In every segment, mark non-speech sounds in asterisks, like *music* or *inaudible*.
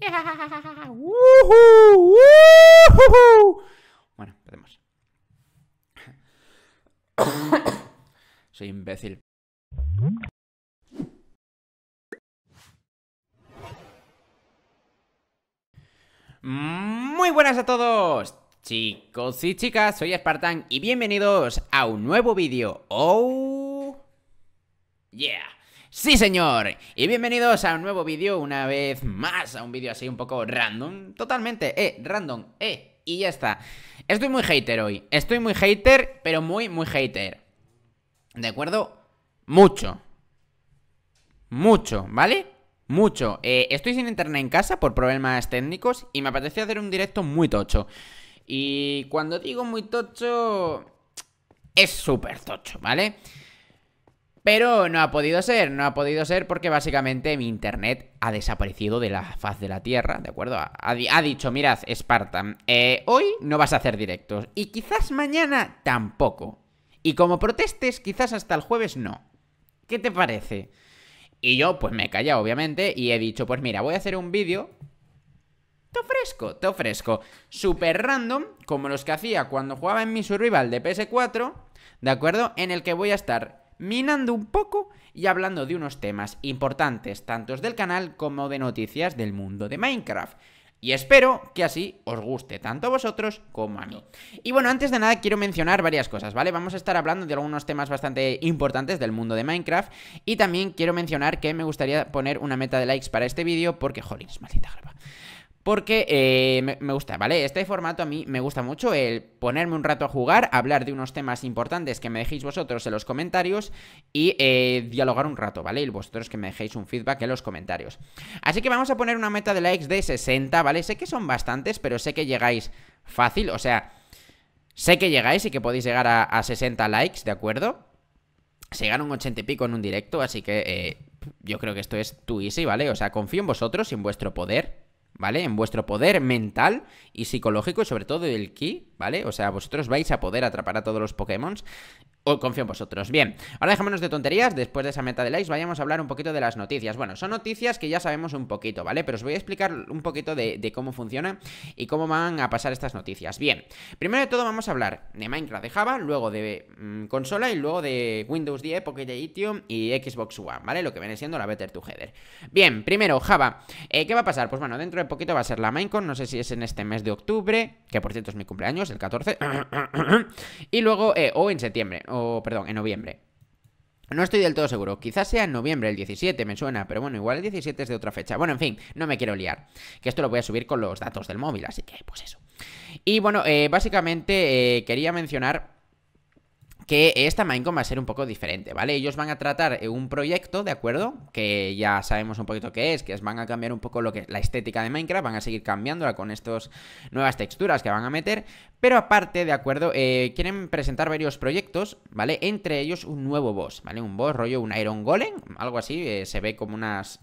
*laughs* Bueno, podemos. *coughs* Soy imbécil. Muy buenas a todos, chicos y chicas, soy Spartan y bienvenidos a un nuevo vídeo. Oh, yeah. Sí señor, y bienvenidos a un nuevo vídeo, una vez más, a un vídeo así un poco random, totalmente, eh, random, eh, y ya está. Estoy muy hater hoy, estoy muy hater, pero muy, muy hater. ¿De acuerdo? Mucho. Mucho, ¿vale? Mucho. Eh, estoy sin internet en casa por problemas técnicos y me apetece hacer un directo muy tocho. Y cuando digo muy tocho, es súper tocho, ¿vale? vale pero no ha podido ser, no ha podido ser porque básicamente mi internet ha desaparecido de la faz de la Tierra, ¿de acuerdo? Ha, dicho, mirad, Spartan, eh, hoy no vas a hacer directos y quizás mañana tampoco. Y como protestes, quizás hasta el jueves no. ¿Qué te parece? Y yo, pues me he callado, obviamente, y he dicho, pues mira, voy a hacer un vídeo. Te fresco, te fresco! Super random, como los que hacía cuando jugaba en mi survival de PS4, ¿de acuerdo? En el que voy a estar minando un poco y hablando de unos temas importantes, tanto del canal como de noticias del mundo de Minecraft. Y espero que así os guste tanto a vosotros como a mí. Y bueno, antes de nada quiero mencionar varias cosas, ¿vale? Vamos a estar hablando de algunos temas bastante importantes del mundo de Minecraft. Y también quiero mencionar que me gustaría poner una meta de likes para este vídeo porque, jolines, maldita grava porque eh, me, gusta, ¿vale? Este formato a mí me gusta mucho, el ponerme un rato a jugar, hablar de unos temas importantes que me dejéis vosotros en los comentarios y eh, dialogar un rato, ¿vale? Y vosotros que me dejéis un feedback en los comentarios. Así que vamos a poner una meta de likes de 60, ¿vale? Sé que son bastantes, pero sé que llegáis fácil, o sea... Sé que llegáis y que podéis llegar a, 60 likes, ¿de acuerdo? Se llegaron 80 y pico en un directo, así que eh, yo creo que esto es tu easy, ¿vale? O sea, confío en vosotros y en vuestro poder. ¿vale? En vuestro poder mental y psicológico y sobre todo del ki ¿vale? O sea, vosotros vais a poder atrapar a todos los Pokémon. O oh, confío en vosotros. Bien, ahora dejémonos de tonterías. Después de esa meta de likes, vayamos a hablar un poquito de las noticias. Bueno, son noticias que ya sabemos un poquito, ¿vale? Pero os voy a explicar un poquito de, cómo funciona y cómo van a pasar estas noticias. Bien, primero de todo vamos a hablar de Minecraft de Java, luego de mm, consola y luego de Windows 10, Pocket Edition y Xbox One, ¿vale? Lo que viene siendo la Better Header Bien, primero, Java. Eh, ¿Qué va a pasar? Pues bueno, dentro de poquito va a ser la Minecraft, No sé si es en este mes de octubre, que por cierto es mi cumpleaños el 14. *clears throat* y luego, eh, o en septiembre, o perdón, en noviembre. No estoy del todo seguro, quizás sea en noviembre, el 17 me suena, pero bueno, igual el 17 es de otra fecha. Bueno, en fin, no me quiero liar, que esto lo voy a subir con los datos del móvil, así que pues eso. Y bueno, eh, básicamente eh, quería mencionar que esta Minecon va a ser un poco diferente, ¿vale? Ellos van a tratar eh, un proyecto, ¿de acuerdo? Que ya sabemos un poquito qué es, que es, van a cambiar un poco lo que la estética de Minecraft, van a seguir cambiándola con estas nuevas texturas que van a meter, pero aparte, ¿de acuerdo? Eh, quieren presentar varios proyectos, ¿vale? Entre ellos un nuevo boss, ¿vale? Un boss rollo, un Iron Golem, algo así, eh, se ve como unas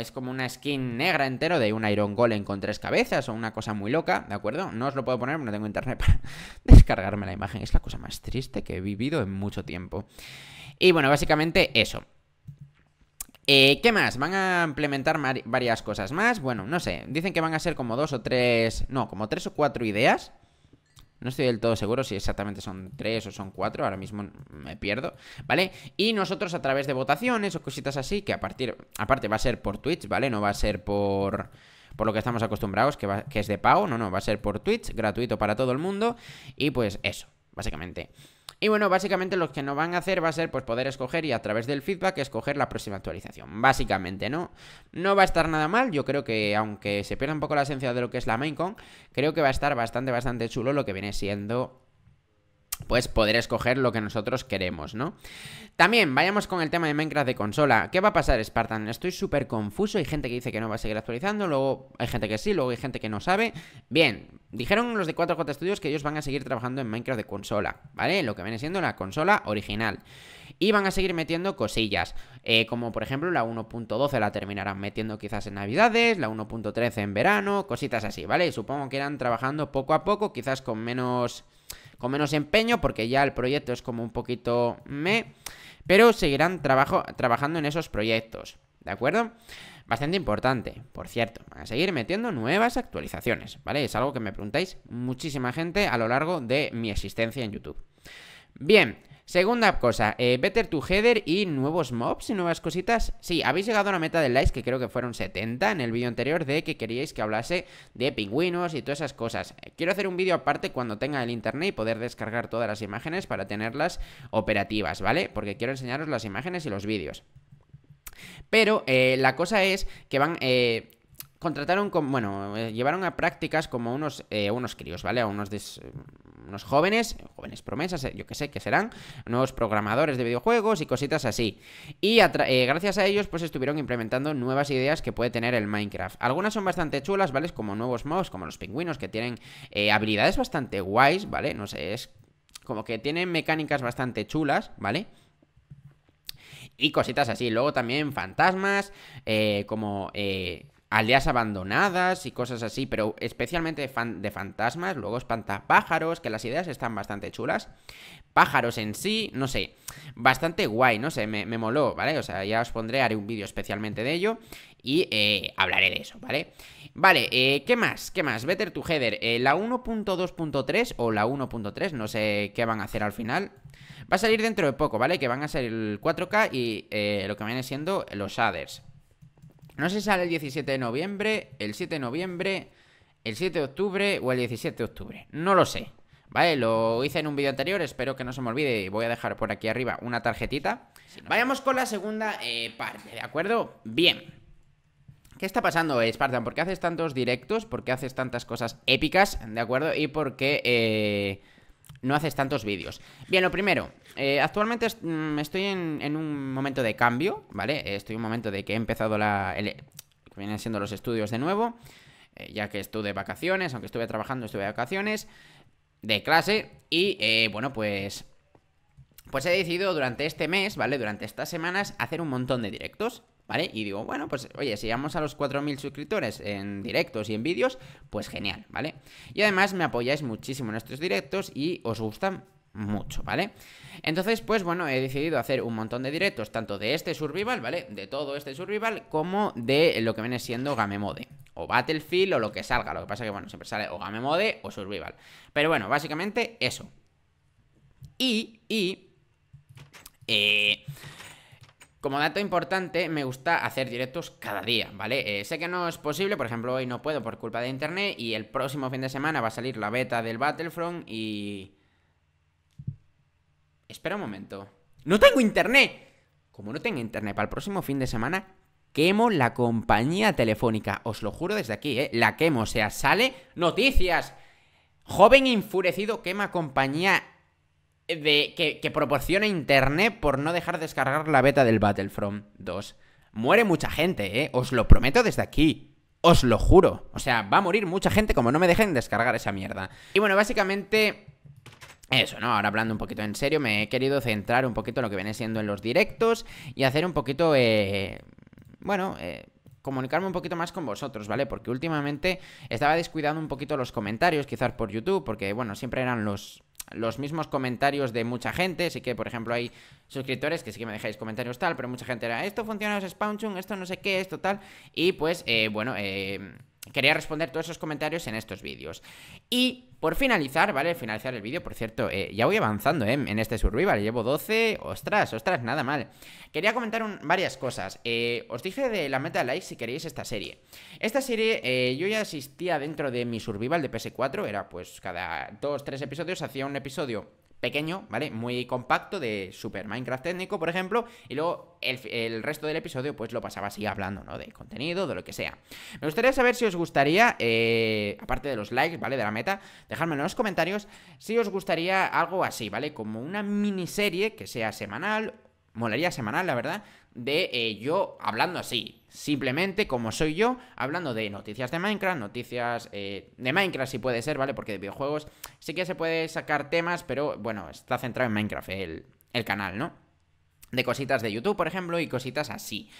es como una skin negra entero de un Iron Golem con tres cabezas o una cosa muy loca, ¿de acuerdo? No os lo puedo poner, no tengo internet *laughs* para descargarme la imagen. Es la cosa más triste que he vivido en mucho tiempo. Y bueno, básicamente eso. Eh, ¿Qué más? Van a implementar varias cosas más. Bueno, no sé. Dicen que van a ser como dos o tres. No, como tres o cuatro ideas no estoy del todo seguro si exactamente son tres o son cuatro, ahora mismo me pierdo, ¿vale? Y nosotros a través de votaciones o cositas así, que a partir, aparte va a ser por Twitch, ¿vale? No va a ser por por lo que estamos acostumbrados, que, que es de pago, no, no, va a ser por Twitch, gratuito para todo el mundo, y pues eso, básicamente. Y bueno, básicamente lo que nos van a hacer va a ser pues poder escoger y a través del feedback escoger la próxima actualización. Básicamente, ¿no? No va a estar nada mal, yo creo que aunque se pierda un poco la esencia de lo que es la Maincon, creo que va a estar bastante, bastante chulo lo que viene siendo pues poder escoger lo que nosotros queremos, ¿no? También vayamos con el tema de Minecraft de consola. ¿Qué va a pasar, Spartan? Estoy súper confuso. Hay gente que dice que no va a seguir actualizando, luego hay gente que sí, luego hay gente que no sabe. Bien, dijeron los de 4J Studios que ellos van a seguir trabajando en Minecraft de consola, ¿vale? Lo que viene siendo la consola original. Y van a seguir metiendo cosillas, eh, como por ejemplo la 1.12 la terminarán metiendo quizás en Navidades, la 1.13 en verano, cositas así, ¿vale? Supongo que irán trabajando poco a poco, quizás con menos con menos empeño porque ya el proyecto es como un poquito me, pero seguirán trabajando en esos proyectos, ¿de acuerdo? Bastante importante, por cierto, van a seguir metiendo nuevas actualizaciones, ¿vale? Es algo que me preguntáis muchísima gente a lo largo de mi existencia en YouTube. Bien, Segunda cosa, eh, better Better header y nuevos mobs y nuevas cositas. Sí, habéis llegado a la meta de likes que creo que fueron 70 en el vídeo anterior de que queríais que hablase de pingüinos y todas esas cosas. Eh, quiero hacer un vídeo aparte cuando tenga el internet y poder descargar todas las imágenes para tenerlas operativas, ¿vale? Porque quiero enseñaros las imágenes y los vídeos. Pero eh, la cosa es que van... contrataron con, bueno, llevaron a prácticas como unos, unos críos, ¿vale? A unos des, unos jóvenes, jóvenes promesas, eh, yo que sé, que serán nuevos programadores de videojuegos y cositas así. Y eh, gracias a ellos, pues estuvieron implementando nuevas ideas que puede tener el Minecraft. Algunas son bastante chulas, ¿vale? Como nuevos mobs, como los pingüinos, que tienen eh, habilidades bastante guays, ¿vale? No sé, es como que tienen mecánicas bastante chulas, ¿vale? Y cositas así. Luego también fantasmas, como aldeas abandonadas y cosas así, pero especialmente de, fantasmas, luego pájaros que las ideas están bastante chulas. Pájaros en sí, no sé, bastante guay, no sé, me, moló, ¿vale? O sea, ya os pondré, haré un vídeo especialmente de ello y eh, hablaré de eso, ¿vale? Vale, eh, ¿qué más? ¿Qué más? Better to Header, eh, la 1.2.3 o la 1.3, no sé qué van a hacer al final. Va a salir dentro de poco, ¿vale? Que van a ser el 4K y lo que viene siendo los shaders. No sé si sale el 17 de noviembre, el 7 de noviembre, el 7 de octubre o el 17 de octubre. No lo sé. Vale, lo hice en un vídeo anterior, espero que no se me olvide y voy a dejar por aquí arriba una tarjetita. Vayamos con la segunda eh, parte, ¿de acuerdo? Bien. ¿Qué está pasando, Spartan? ¿Por qué haces tantos directos? ¿Por qué haces tantas cosas épicas? ¿De acuerdo? Y por qué... Eh, no haces tantos vídeos. Bien, lo primero, eh, actualmente mm, estoy en, un momento de cambio, ¿vale? Eh, estoy en un momento de que he empezado la... E, vienen siendo los estudios de nuevo, eh, ya que estuve de vacaciones, aunque estuve trabajando, estuve de vacaciones, de clase, y bueno, pues... Pues he decidido durante este mes, ¿vale? Durante estas semanas, hacer un montón de directos. ¿vale? Y digo, bueno, pues oye, si llegamos a los 4.000 suscriptores en directos y en vídeos, pues genial, ¿vale? Y además me apoyáis muchísimo en estos directos y os gustan mucho, ¿vale? Entonces, pues bueno, he decidido hacer un montón de directos, tanto de este survival, ¿vale? De todo este survival, como de lo que viene siendo game mode o Battlefield, o lo que salga. Lo que pasa que, bueno, siempre sale o game mode o survival. Pero bueno, básicamente eso. Y, y... Eh, como dato importante, me gusta hacer directos cada día, ¿vale? Eh, sé que no es posible, por ejemplo, hoy no puedo por culpa de internet y el próximo fin de semana va a salir la beta del Battlefront y... Espera un momento. ¡No tengo internet! Como no tengo internet para el próximo fin de semana, quemo la compañía telefónica. Os lo juro desde aquí, ¿eh? La quemo, o sea, sale noticias. Joven enfurecido quema compañía que, que proporciona Internet por no dejar descargar la beta del Battlefront 2. Muere mucha gente, ¿eh? Os lo prometo desde aquí. Os lo juro. O sea, va a morir mucha gente como no me dejen descargar esa mierda. Y bueno, básicamente... Eso, ¿no? Ahora hablando un poquito en serio, me he querido centrar un poquito en lo que viene siendo en los directos y hacer un poquito... Eh... Bueno... Eh comunicarme un poquito más con vosotros, ¿vale? Porque últimamente estaba descuidando un poquito los comentarios, quizás por YouTube, porque bueno, siempre eran los los mismos comentarios de mucha gente. Sí que, por ejemplo, hay suscriptores que sí que me dejáis comentarios tal, pero mucha gente era, esto funciona, es Spawnchun, esto no sé qué, esto tal. Y pues, eh, bueno, eh quería responder todos esos comentarios en estos vídeos. Y por finalizar, ¿vale? Finalizar el vídeo, por cierto, eh, ya voy avanzando eh, en este survival, llevo 12, ostras, ostras, nada mal. Quería comentar varias cosas. Eh, os dije de la meta de likes si queréis esta serie. Esta serie yo ya asistía dentro de mi survival de PS4, era pues cada 2-3 episodios hacía un episodio pequeño, ¿vale? Muy compacto de Super Minecraft técnico, por ejemplo, y luego el, resto del episodio pues lo pasaba así hablando, ¿no? De contenido, de lo que sea. Me gustaría saber si os gustaría, eh, aparte de los likes, ¿vale? De la meta, dejadme en los comentarios si os gustaría algo así, ¿vale? Como una miniserie que sea semanal molaría semanal, la verdad, de eh, yo hablando así, simplemente como soy yo, hablando de noticias de Minecraft, noticias eh, de Minecraft si puede ser, ¿vale? Porque de videojuegos sí que se puede sacar temas, pero bueno, está centrado en Minecraft el, el canal, ¿no? De cositas de YouTube, por ejemplo, y cositas así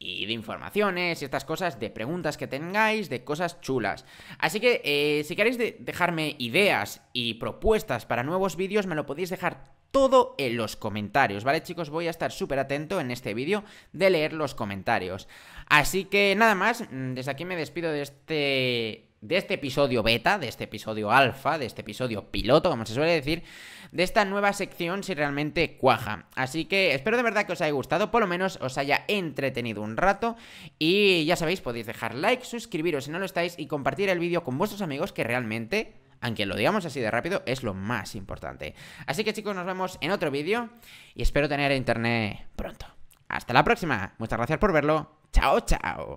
y de informaciones y estas cosas, de preguntas que tengáis, de cosas chulas. Así que eh, si queréis dejarme ideas y propuestas para nuevos vídeos, me lo podéis dejar todo en los comentarios, ¿vale chicos? Voy a estar súper atento en este vídeo de leer los comentarios. Así que nada más, mm, desde aquí me despido de este de este episodio beta, de este episodio alfa, de este episodio piloto, como se suele decir, de esta nueva sección si realmente cuaja. Así que espero de verdad que os haya gustado, por lo menos os haya entretenido un rato y ya sabéis, podéis dejar like, suscribiros si no lo estáis y compartir el vídeo con vuestros amigos que realmente aunque lo digamos así de rápido, es lo más importante. Así que chicos, nos vemos en otro vídeo y espero tener internet pronto. Hasta la próxima. Muchas gracias por verlo. Chao, chao.